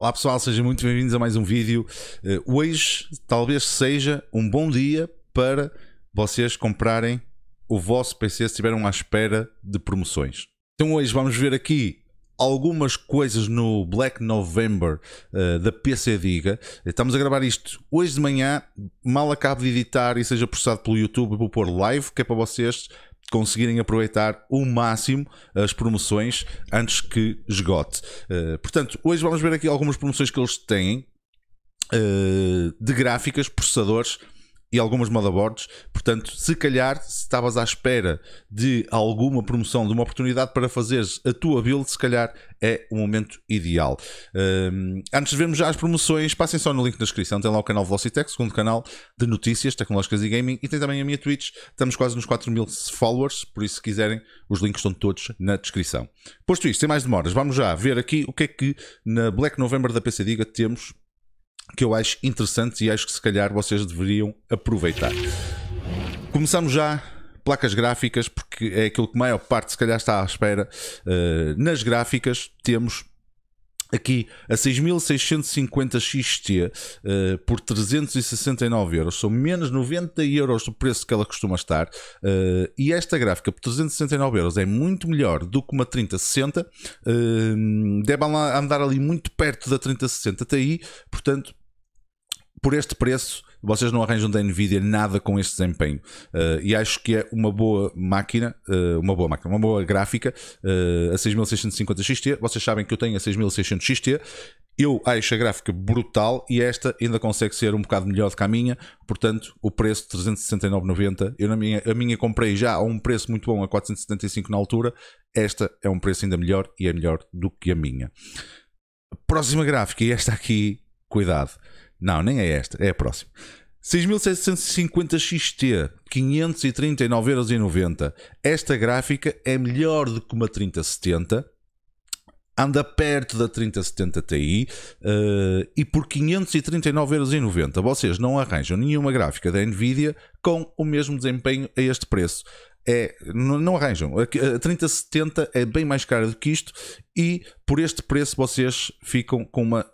Olá pessoal, sejam muito bem-vindos a mais um vídeo. Eh, hoje talvez seja um bom dia para vocês comprarem o vosso PC se estiverem à espera de promoções. Então hoje vamos ver aqui algumas coisas no Black November uh, da PC Diga. Estamos a gravar isto hoje de manhã, mal acabo de editar e seja processado pelo YouTube, vou pôr live, que é para vocês conseguirem aproveitar o máximo as promoções antes que esgote. Eh, portanto, hoje vamos ver aqui algumas promoções que eles têm eh, de gráficas, processadores e algumas motherboards. Portanto, se calhar, se estavas à espera de alguma promoção, de uma oportunidade para fazeres a tua build, se calhar é o momento ideal. Um, antes de vermos já as promoções, passem só no link na descrição. Tem lá o canal Velocitech, segundo canal de notícias tecnológicas e gaming. E tem também a minha Twitch. Estamos quase nos 4 mil followers, por isso, se quiserem, os links estão todos na descrição. Posto isto, sem mais demoras, vamos já ver aqui o que é que na Black November da PC Diga temos que eu acho interessante e acho que se calhar vocês deveriam aproveitar. Começamos já placas gráficas, porque é aquilo que a maior parte se calhar está à espera. Uh, nas gráficas temos aqui a 6650 XT uh, por 369 euros são menos 90 euros do preço que ela costuma estar uh, e esta gráfica por 369 euros é muito melhor do que uma 3060 uh, eh, deve andar ali muito perto da 3060 até aí portanto por este preço, vocês não arranjam da Nvidia nada com este desempenho. Uh, e acho que é uma boa máquina, uh, uma boa máquina, uma boa gráfica, uh, a 6650 XT. Vocês sabem que eu tenho a 6600 XT. Eu acho a gráfica brutal e esta ainda consegue ser um bocado melhor do que a minha. Portanto, o preço 369,90. Eu na minha, a minha comprei já a um preço muito bom, a 475 na altura. Esta é um preço ainda melhor e é melhor do que a minha. Próxima gráfica, e esta aqui, cuidado. Não, nem é esta, é a próxima. 6750 XT, 539,90€. Esta gráfica é melhor do que uma 3070. Anda perto da 3070 Ti uh, e por 539,90€ vocês não arranjam nenhuma gráfica da Nvidia com o mesmo desempenho a este preço. É, não arranjam. A 3070 é bem mais cara do que isto e por este preço vocês ficam com uma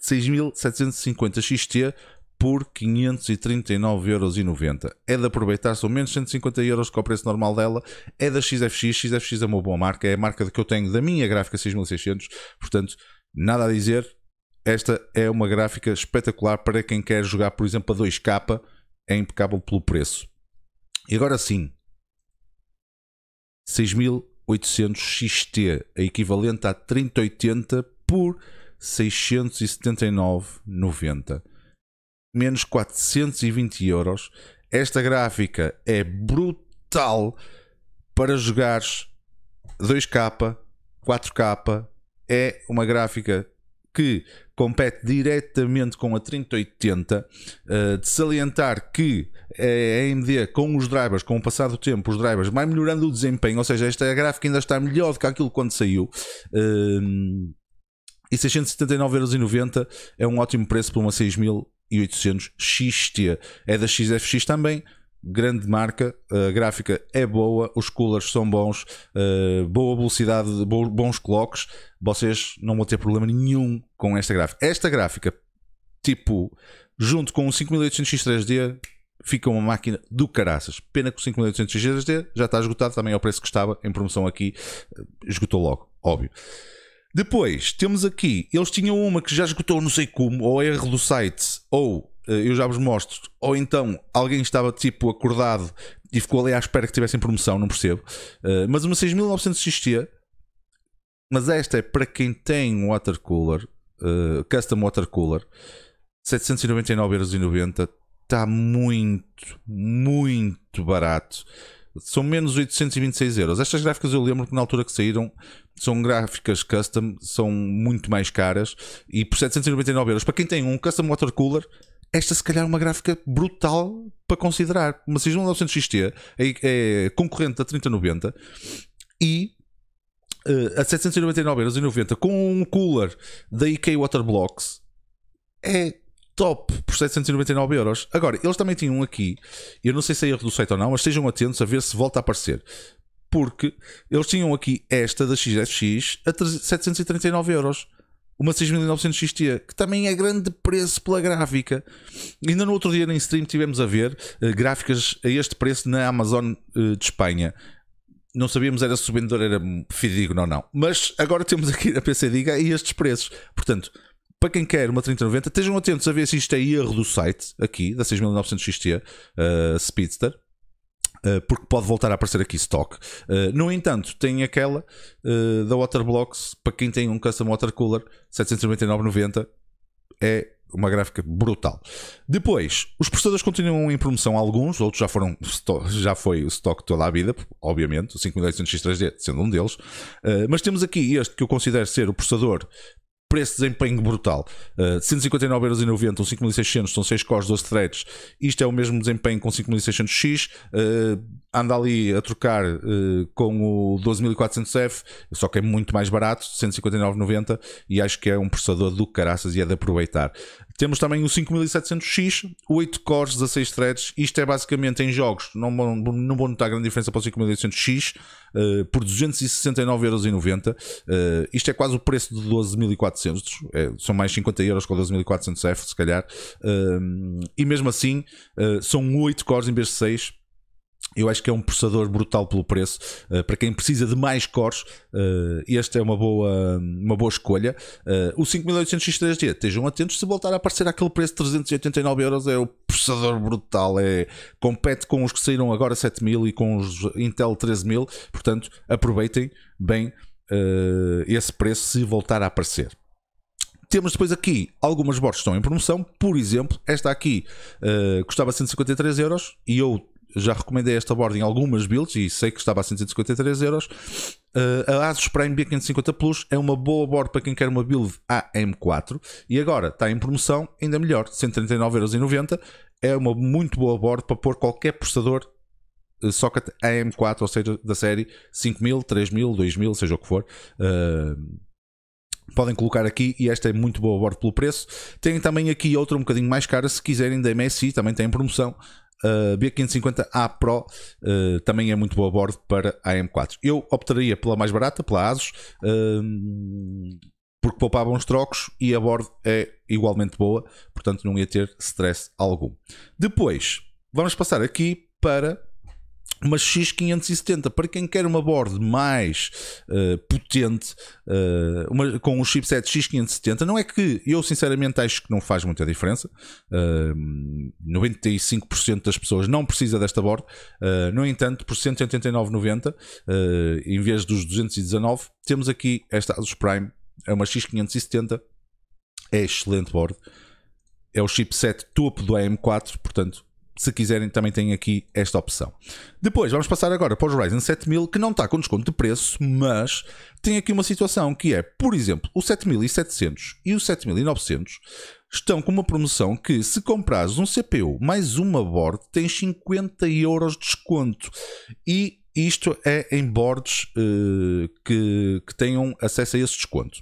6750 XT por 539,90€. É de aproveitar, são menos 150 euros que o preço normal dela. É da XFX, XFX é uma boa marca, é a marca que eu tenho da minha gráfica 6600, portanto, nada a dizer. Esta é uma gráfica espetacular para quem quer jogar, por exemplo, a 2K, é impecável pelo preço. E agora sim, 6800 XT, é equivalente a 3080 por 679,90. Menos 420 euros. Esta gráfica é brutal para jogares 2K, 4K. É uma gráfica que compete diretamente com a 3080. Uh, eh, de salientar que eh, a AMD, com os drivers, com o passar do tempo, os drivers vai melhorando o desempenho, ou seja, esta gráfica ainda está melhor do que aquilo quando saiu. Uh, e 679,90€ é um ótimo preço para uma 6800 XT. É da XFX também, grande marca, a gráfica é boa, os coolers são bons, eh, boa velocidade, bons clocks. Vocês não vão ter problema nenhum com esta gráfica. Esta gráfica, tipo, junto com o 5800X3D, fica uma máquina do caraças. Pena que o 5800 X3D já está esgotado também ao é preço que estava em promoção aqui. Esgotou logo, óbvio. Depois temos aqui, eles tinham uma que já esgotou, não sei como, ou erro do site, ou eh, eu já vos mostro, ou então alguém estava tipo acordado e ficou ali à espera que tivessem promoção, não percebo. Eh, mas uma 6900 XT, mas esta é para quem tem watercooler, eh, custom watercooler, 799,90€, está muito, muito barato. São menos 826 euros. Estas gráficas eu lembro que na altura que saíram são gráficas custom, são muito mais caras e por 799 euros, para quem tem um custom water cooler esta se calhar é uma gráfica brutal para considerar. Uma Cisma XT é, é concorrente da 3090 e uh, a 799,90€ com um cooler da IK Waterblocks é top por 799 euros. Agora, eles também tinham um aqui, eu não sei se é erro do site ou não, mas estejam atentos a ver se volta a aparecer porque eles tinham aqui esta da XFX a 739 euros. Uma 6900 XT, que também é grande preço pela gráfica. Ainda no outro dia na stream tivemos a ver uh, gráficas a este preço na Amazon uh, de Espanha. Não sabíamos era se o vendedor era fidedigno ou não. Mas agora temos aqui na PC Diga e estes preços. Portanto, para quem quer uma 3090, estejam atentos a ver se isto é erro do site aqui, da 6900 XT uh, Speedster eh, porque pode voltar a aparecer aqui stock. Eh, no entanto, tem aquela eh, da Waterblocks, para quem tem um custom watercooler, 799,90 é uma gráfica brutal. Depois, os processadores continuam em promoção alguns, outros já foram já foi o stock toda a vida, obviamente, o 5800X3D sendo um deles. mas temos aqui este que eu considero ser o processador preço de desempenho brutal. Uh, 159,90€ ou 5.600 são 6 cores, 12 threads. Isto é o mesmo desempenho com 5.600X. Uh, eh, anda ali a trocar uh, com o 12.400F, só que é muito mais barato, 159,90 e acho que é um processador do caraças e é de aproveitar. Temos também o 5700X, 8 cores, 16 threads. Isto é basicamente em jogos. Não, não, vou notar grande diferença para o 5800X uh, eh, por 269,90€. Uh, eh, isto é quase o preço de 12.400. É, são mais 50€ euros com 12.400F, se calhar. Uh, e mesmo assim, uh, são 8 cores em vez de 6 eu acho que é um processador brutal pelo preço. Uh, para quem precisa de mais cores, uh, eh, esta é uma boa, uma boa escolha. Uh, o 5800X3D, estejam atentos se voltar a aparecer aquele preço de 389 euros é o processador brutal. É, compete com os que saíram agora 7000 e com os Intel 13000. Portanto, aproveitem bem uh, esse preço se voltar a aparecer. Temos depois aqui algumas bordas que estão em promoção. Por exemplo, esta aqui uh, custava 153 euros e eu já recomendei esta board em algumas builds e sei que estava a 153 euros. Uh, a Asus Prime B550 Plus é uma boa board para quem quer uma build AM4 e agora está em promoção, ainda melhor, 139,90€. É uma muito boa board para pôr qualquer processador uh, socket AM4, ou seja, da série 5000, 3000, 2000, seja o que for. Uh, podem colocar aqui e esta é muito boa board pelo preço. Tem também aqui outra um bocadinho mais cara, se quiserem da MSI, também tem promoção uh, eh, B550A Pro uh, também é muito boa bordo para a M4. Eu optaria pela mais barata, pela ASUS, uh, porque poupava uns trocos e a bordo é igualmente boa, portanto não ia ter stress algum. Depois, vamos passar aqui para uma X570 para quem quer uma board mais uh, potente uh, uma, com um chipset X570 não é que eu sinceramente acho que não faz muita diferença uh, eh, 95% das pessoas não precisa desta board no entanto por 189,90 em vez dos 219 temos aqui esta Asus Prime é uma X570 é excelente board é o chipset topo do AM4 portanto se quiserem, também têm aqui esta opção. Depois, vamos passar agora para os Ryzen 7000, que não está com desconto de preço, mas tem aqui uma situação que é, por exemplo, o 7700 e o 7900 estão com uma promoção que, se comprares um CPU mais uma board, tens 50 euros de desconto. E isto é em boards uh, que, que tenham acesso a esse desconto.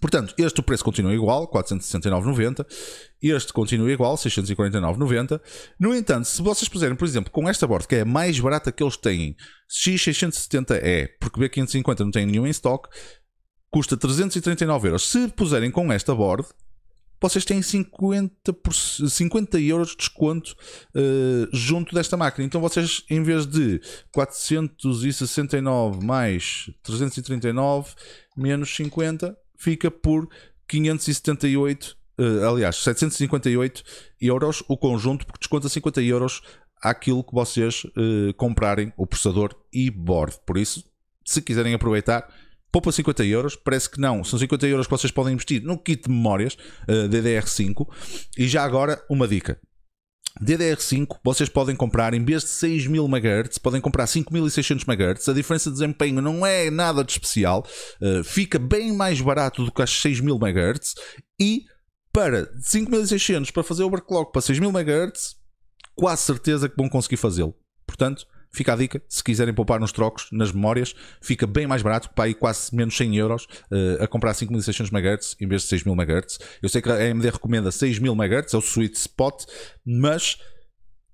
Portanto, este preço continua igual, 469,90. Este continua igual, 649,90. No entanto, se vocês puserem, por exemplo, com esta board, que é a mais barata que eles têm, X670E, é porque B550 não tem nenhum em stock, custa 339 euros. Se puserem com esta board, vocês têm 50, por, 50 euros de desconto uh, junto desta máquina. Então vocês, em vez de 469 mais 339 menos 50, fica por 578, uh, eh, aliás, 758 euros o conjunto, porque desconta 50 euros aquilo que vocês uh, comprarem o processador e board. Por isso, se quiserem aproveitar, poupa 50 euros, parece que não, são 50 euros que vocês podem investir no kit de memórias uh, eh, DDR5. E já agora, uma dica: DDR5 vocês podem comprar em vez de 6000 MHz, podem comprar 5600 MHz. A diferença de desempenho não é nada de especial, uh, fica bem mais barato do que as 6000 MHz. E para 5600 para fazer overclock para 6000 MHz, quase certeza que vão conseguir fazê-lo. Portanto, Fica a dica, se quiserem poupar nos trocos, nas memórias, fica bem mais barato, para aí quase menos 100 euros uh, a comprar 5600 MHz em vez de 6000 MHz. Eu sei que a AMD recomenda 6000 MHz, é o sweet spot, mas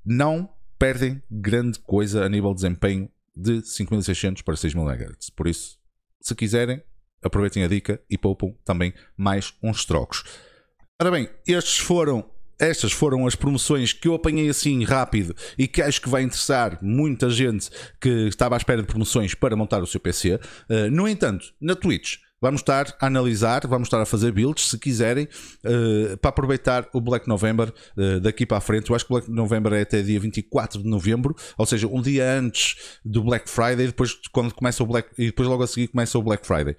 não perdem grande coisa a nível de desempenho de 5600 para 6000 MHz. Por isso, se quiserem, aproveitem a dica e poupam também mais uns trocos. Ora bem, estes foram estas foram as promoções que eu apanhei assim rápido e que acho que vai interessar muita gente que estava à espera de promoções para montar o seu PC. Uh, eh, no entanto, na Twitch. Vamos estar a analisar, vamos estar a fazer builds, se quiserem, uh, para aproveitar o Black November uh, daqui para a frente. Eu acho que o Black November é até dia 24 de novembro, ou seja, um dia antes do Black Friday, depois quando começa o Black e depois logo a seguir começa o Black Friday.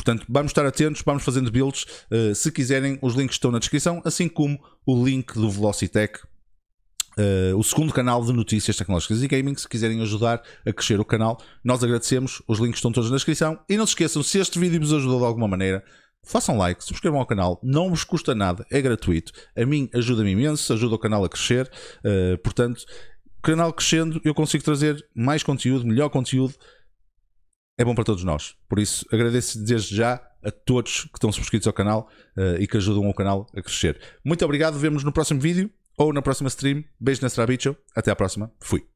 Portanto, vamos estar atentos, vamos fazendo builds. Uh, se quiserem, os links estão na descrição, assim como o link do Velocitech Uh, o segundo canal de notícias tecnológicas e gaming, se quiserem ajudar a crescer o canal. Nós agradecemos, os links estão todos na descrição. E não se esqueçam, se este vídeo vos ajudou de alguma maneira, façam like, subscrevam ao canal, não vos custa nada, é gratuito. A mim ajuda-me imenso, ajuda o canal a crescer. Uh, portanto, canal crescendo, eu consigo trazer mais conteúdo, melhor conteúdo é bom para todos nós. Por isso, agradeço desde já a todos que estão subscritos ao canal uh, e que ajudam o canal a crescer. Muito obrigado, vemos no próximo vídeo ou na próxima stream. Beijo na Strabicho, até à próxima, fui.